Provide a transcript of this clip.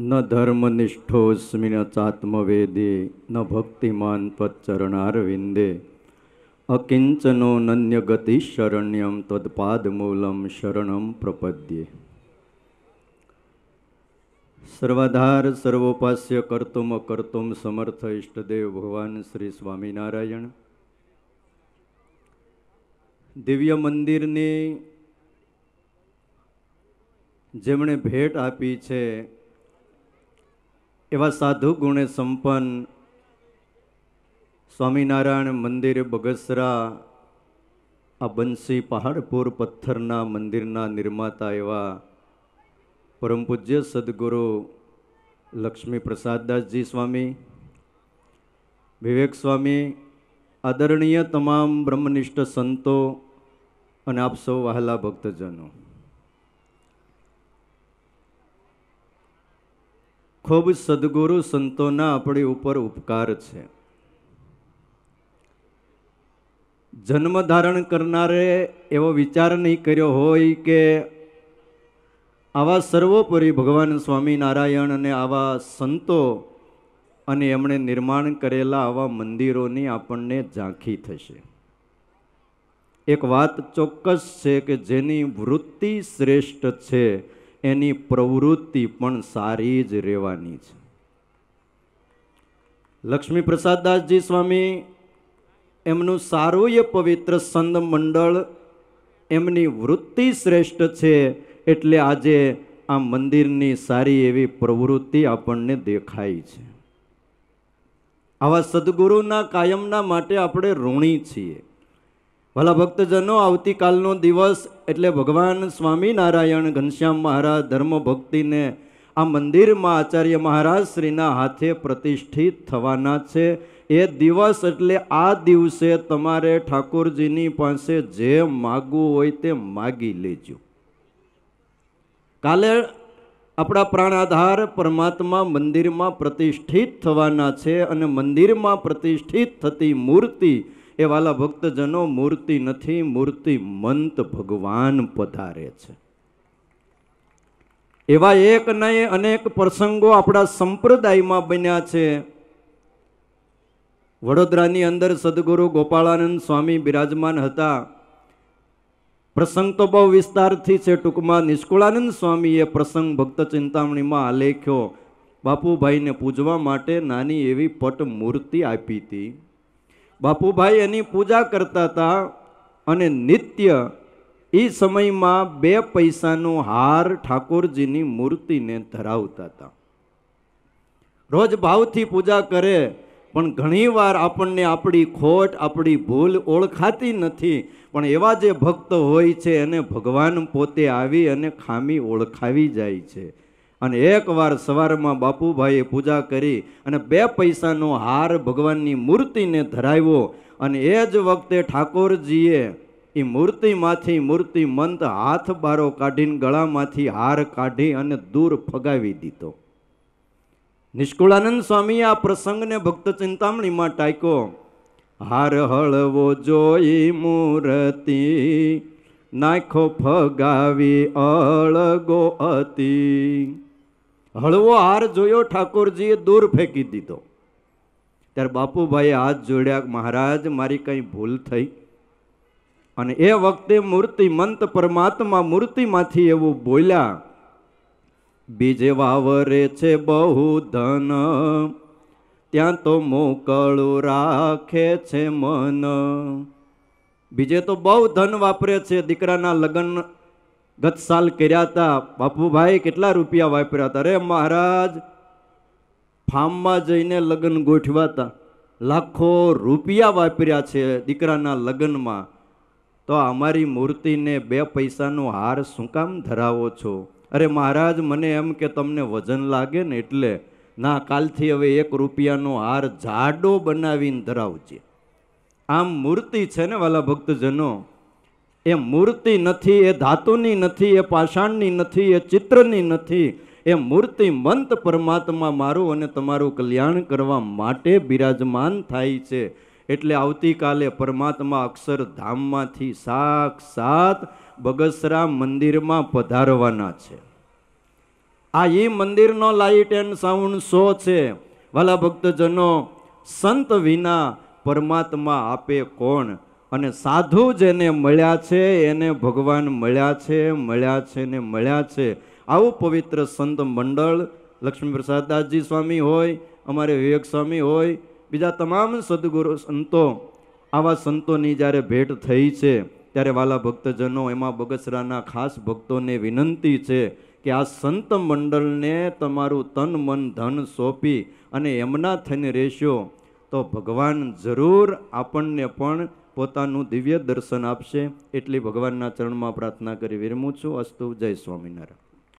ન ધર્મનિષ્ઠોસ્મિન ચાત્મવેદે ન ભક્તિમાન પચ્ચરણારવિંદે અકિંચનો નન્ય ગતિ શરણ્યમ તદપાદમૂલમ શરણમ પ્રપદ્યે સર્વાધાર સર્વોપાસ્ય કર્તુમ અકર્તુમ સમર્થ ઇષ્ટદેવ ભગવાન શ્રી સ્વામિનારાયણ દિવ્ય મંદિરની જેમણે ભેટ આપી છે એવા સાધુ ગુણે સંપન્ન સ્વામિનારાયણ મંદિર બગસરા આ બંસી પહાડપુર પથ્થરના મંદિરના નિર્માતા એવા પરમ પૂજ્ય સદગુરુ લક્ષ્મી પ્રસાદદાસજી સ્વામી વિવેક સ્વામી આદરણીય તમામ બ્રહ્મનિષ્ઠ સંતો અને આપ સૌ વહાલા ભક્તજનો ખૂબ સદગુરુ સંતોના આપણી ઉપર ઉપકાર છે જન્મ ધારણ કરનારે એવો વિચાર નહીં કર્યો હોય કે આવા સર્વોપરી ભગવાન સ્વામિનારાયણ અને આવા સંતો અને એમણે નિર્માણ કરેલા આવા મંદિરોની આપણને ઝાંખી થશે એક વાત ચોક્કસ છે કે જેની વૃત્તિ શ્રેષ્ઠ છે એની પ્રવૃત્તિ પણ સારી જ રહેવાની છે લક્ષ્મી પ્રસાદદાસજી સ્વામી એમનું સારું એ પવિત્ર સંત મંડળ એમની વૃત્તિ શ્રેષ્ઠ છે એટલે આજે આ મંદિરની સારી એવી પ્રવૃત્તિ આપણને દેખાય છે આવા સદગુરુના કાયમના માટે આપણે ઋણી છીએ ભલા ભક્તજનો આવતીકાલનો દિવસ એટલે ભગવાન સ્વામિનારાયણ ઘનશ્યામ મહારાજ ધર્મ ભક્તિને આ મંદિરમાં આચાર્ય મહારાજ શ્રીના હાથે પ્રતિષ્ઠિત થવાના છે એ દિવસ એટલે આ દિવસે તમારે ઠાકોરજીની પાસે જે માગવું હોય તે માગી લેજો કાલે આપણા પ્રાણાધાર પરમાત્મા મંદિરમાં પ્રતિષ્ઠિત થવાના છે અને મંદિરમાં પ્રતિષ્ઠિત થતી મૂર્તિ એ વાલા ભક્તજનો મૂર્તિ નથી મૂર્તિ મંત ભગવાન પધારે છે એવા એક નહીં અનેક પ્રસંગો આપણા સંપ્રદાયમાં બન્યા છે વડોદરાની અંદર સદગુરુ ગોપાળાનંદ સ્વામી બિરાજમાન હતા પ્રસંગ તો બહુ વિસ્તારથી છે ટૂંકમાં નિષ્કુળાનંદ સ્વામીએ પ્રસંગ ભક્ત ચિંતામણીમાં આલેખ્યો બાપુભાઈને પૂજવા માટે નાની એવી પટ મૂર્તિ આપી હતી બાપુભાઈ એની પૂજા કરતા હતા અને નિત્ય એ સમયમાં બે પૈસાનો હાર ઠાકોરજીની મૂર્તિને ધરાવતા હતા રોજ ભાવથી પૂજા કરે પણ ઘણીવાર આપણને આપણી ખોટ આપણી ભૂલ ઓળખાતી નથી પણ એવા જે ભક્ત હોય છે એને ભગવાન પોતે આવી અને ખામી ઓળખાવી જાય છે અને એકવાર સવારમાં બાપુભાઈએ પૂજા કરી અને બે પૈસાનો હાર ભગવાનની મૂર્તિને ધરાવ્યો અને એ જ વખતે ઠાકોરજીએ એ મૂર્તિમાંથી મૂર્તિમંત હાથ બારો કાઢીને ગળામાંથી હાર કાઢી અને દૂર ફગાવી દીધો નિષ્કુળાનંદ સ્વામીએ આ પ્રસંગને ભક્ત ચિંતામણીમાં ટાંક્યો હાર હળવો જોઈ મૂર્તિ નાખો ફગાવી અળગો અતી હળવો હાર જોયો ઠાકોરજીએ દૂર ફેંકી દીધો ત્યારે બાપુભાઈએ હાથ જોડ્યા મહારાજ મારી કંઈ ભૂલ થઈ અને એ વખતે મૂર્તિ મંત પરમાત્મા મૂર્તિમાંથી એવું બોલ્યા બીજે વાવરે છે બહુ ધન ત્યાં તો મોકળું રાખે છે મન બીજે તો બહુ ધન વાપરે છે દીકરાના લગ્ન ગત સાલ કર્યા હતા બાપુભાઈ કેટલા રૂપિયા વાપર્યા હતા અરે મહારાજ ફાર્મમાં જઈને લગ્ન ગોઠવાતા લાખો રૂપિયા વાપર્યા છે દીકરાના લગ્નમાં તો અમારી મૂર્તિને બે પૈસાનો હાર શું કામ ધરાવો છો અરે મહારાજ મને એમ કે તમને વજન લાગે ને એટલે ના કાલથી હવે એક રૂપિયાનો હાર જાડો બનાવીને ધરાવજે આમ મૂર્તિ છે ને વાલા ભક્તજનો એ મૂર્તિ નથી એ ધાતુની નથી એ પાષાણની નથી એ ચિત્રની નથી એ મૂર્તિ મંત પરમાત્મા મારું અને તમારું કલ્યાણ કરવા માટે બિરાજમાન થાય છે એટલે આવતીકાલે પરમાત્મા અક્ષરધામમાંથી સાક્ષાત બગસરા મંદિરમાં પધારવાના છે આ એ મંદિરનો લાઇટ એન્ડ સાઉન્ડ શો છે વાલા ભક્તજનો સંત વિના પરમાત્મા આપે કોણ અને સાધુ જેને મળ્યા છે એને ભગવાન મળ્યા છે મળ્યા છે ને મળ્યા છે આવું પવિત્ર સંત મંડળ લક્ષ્મીપ્રસાદદાસજી સ્વામી હોય અમારે વિવેક સ્વામી હોય બીજા તમામ સદગુરુ સંતો આવા સંતોની જ્યારે ભેટ થઈ છે ત્યારે વાલા ભક્તજનો એમાં બગસરાના ખાસ ભક્તોને વિનંતી છે કે આ સંત મંડળને તમારું તન મન ધન સોંપી અને એમના થઈને રહેશો તો ભગવાન જરૂર આપણને પણ પોતાનું દિવ્ય દર્શન આપશે એટલી ભગવાનના ચરણમાં પ્રાર્થના કરી વિરમું છું અસ્તુ જય સ્વામિનારાયણ